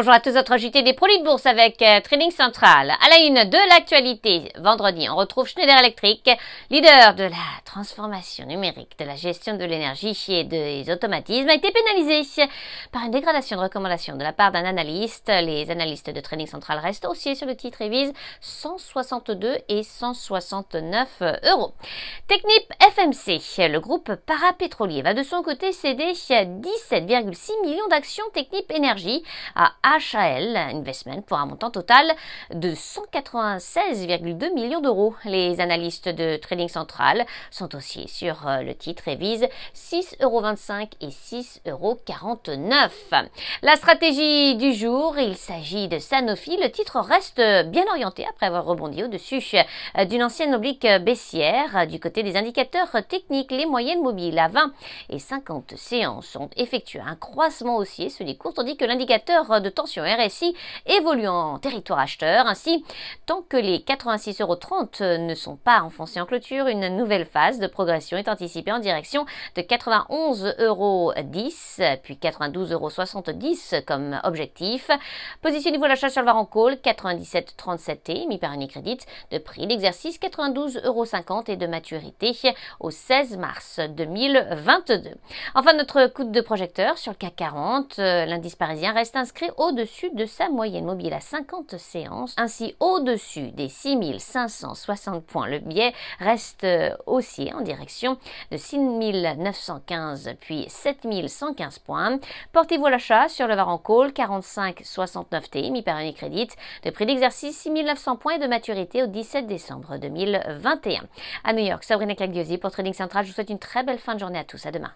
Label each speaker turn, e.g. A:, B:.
A: Bonjour à tous, autres des produits de bourse avec euh, Trading Central. À la une de l'actualité, vendredi, on retrouve Schneider Electric, leader de la transformation numérique, de la gestion de l'énergie et des automatismes, a été pénalisé par une dégradation de recommandation de la part d'un analyste. Les analystes de Trading Central restent haussiers sur le titre et visent 162 et 169 euros. Technip FMC, le groupe parapétrolier, va de son côté céder 17,6 millions d'actions Technip Énergie à HAL Investment pour un montant total de 196,2 millions d'euros. Les analystes de Trading Central sont aussi sur euh, le titre et visent 6,25 et 6,49 La stratégie du jour, il s'agit de Sanofi. Le titre reste bien orienté après avoir rebondi au-dessus euh, d'une ancienne oblique baissière. Euh, du côté des indicateurs techniques, les moyennes mobiles à 20 et 50 séances ont effectué un croissement haussier sur les cours, tandis que l'indicateur de temps RSI évolue en territoire acheteur. Ainsi, tant que les 86,30 euros ne sont pas enfoncés en clôture, une nouvelle phase de progression est anticipée en direction de 91,10 euros puis 92,70 euros comme objectif. Position niveau d'achat l'achat sur le Varan Call 97,37 et mis par crédit de prix d'exercice 92,50 euros et de maturité au 16 mars 2022. Enfin, notre coup de projecteur sur le CAC 40, euh, l'indice parisien reste inscrit au-dessus de sa moyenne mobile à 50 séances. Ainsi, au-dessus des 6560 points, le biais reste euh, haussier en direction de 6915 puis 7115 points. Portez-vous l'achat sur le Call 4569 t par unique crédit de prix d'exercice 6900 points et de maturité au 17 décembre 2021. À New York, Sabrina Cagliosi pour Trading Central. Je vous souhaite une très belle fin de journée à tous. À demain.